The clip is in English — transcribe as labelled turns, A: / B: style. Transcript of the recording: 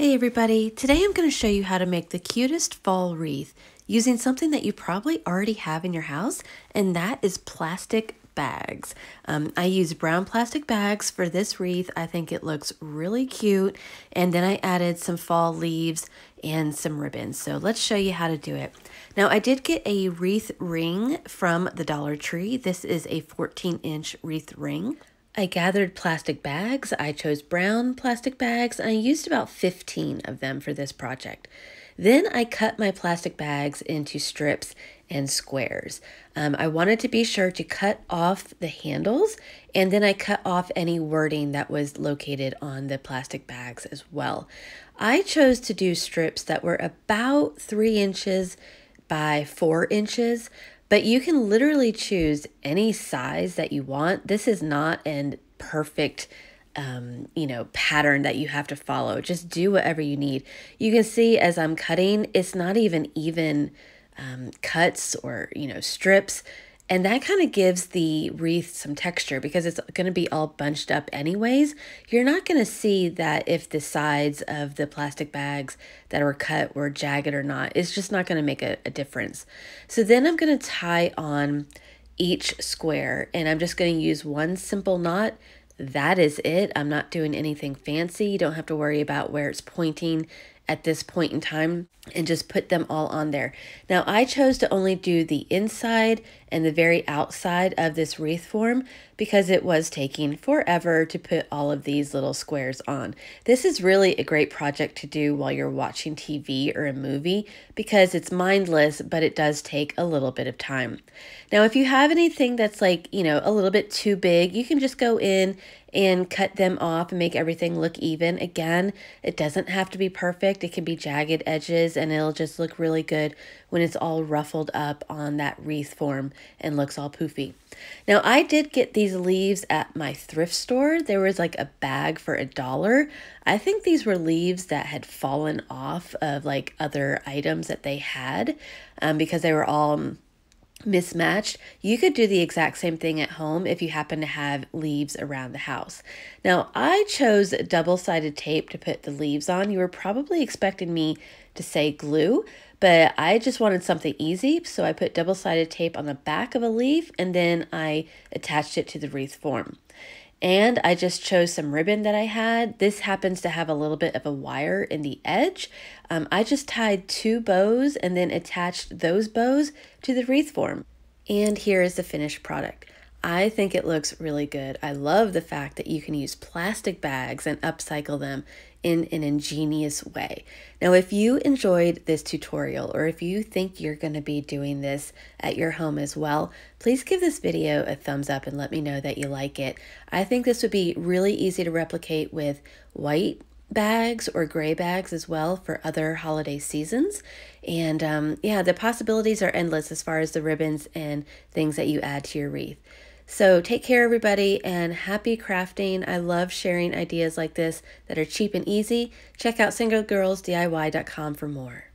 A: Hey everybody, today I'm going to show you how to make the cutest fall wreath using something that you probably already have in your house, and that is plastic bags. Um, I use brown plastic bags for this wreath. I think it looks really cute, and then I added some fall leaves and some ribbons. So let's show you how to do it. Now I did get a wreath ring from the Dollar Tree. This is a 14 inch wreath ring. I gathered plastic bags. I chose brown plastic bags. I used about 15 of them for this project. Then I cut my plastic bags into strips and squares. Um, I wanted to be sure to cut off the handles and then I cut off any wording that was located on the plastic bags as well. I chose to do strips that were about three inches by four inches but you can literally choose any size that you want. This is not a perfect um, you know, pattern that you have to follow. Just do whatever you need. You can see as I'm cutting, it's not even even um, cuts or, you know, strips. And that kind of gives the wreath some texture because it's going to be all bunched up anyways. You're not going to see that if the sides of the plastic bags that were cut were jagged or not. It's just not going to make a, a difference. So then I'm going to tie on each square and I'm just going to use one simple knot that is it. I'm not doing anything fancy. You don't have to worry about where it's pointing at this point in time and just put them all on there. Now I chose to only do the inside and the very outside of this wreath form because it was taking forever to put all of these little squares on. This is really a great project to do while you're watching TV or a movie because it's mindless, but it does take a little bit of time. Now, if you have anything that's like, you know, a little bit too big, you can just go in and cut them off and make everything look even. Again, it doesn't have to be perfect. It can be jagged edges and it'll just look really good when it's all ruffled up on that wreath form and looks all poofy. Now, I did get these leaves at my thrift store. There was like a bag for a dollar. I think these were leaves that had fallen off of like other items that they had um, because they were all um, mismatched, you could do the exact same thing at home if you happen to have leaves around the house. Now, I chose double sided tape to put the leaves on. You were probably expecting me to say glue, but I just wanted something easy, so I put double sided tape on the back of a leaf and then I attached it to the wreath form. And I just chose some ribbon that I had. This happens to have a little bit of a wire in the edge. Um, I just tied two bows and then attached those bows to the wreath form. And here is the finished product. I think it looks really good. I love the fact that you can use plastic bags and upcycle them in an ingenious way. Now, if you enjoyed this tutorial or if you think you're going to be doing this at your home as well, please give this video a thumbs up and let me know that you like it. I think this would be really easy to replicate with white bags or gray bags as well for other holiday seasons. And um, yeah, the possibilities are endless as far as the ribbons and things that you add to your wreath. So take care, everybody, and happy crafting. I love sharing ideas like this that are cheap and easy. Check out singlegirlsdiy.com for more.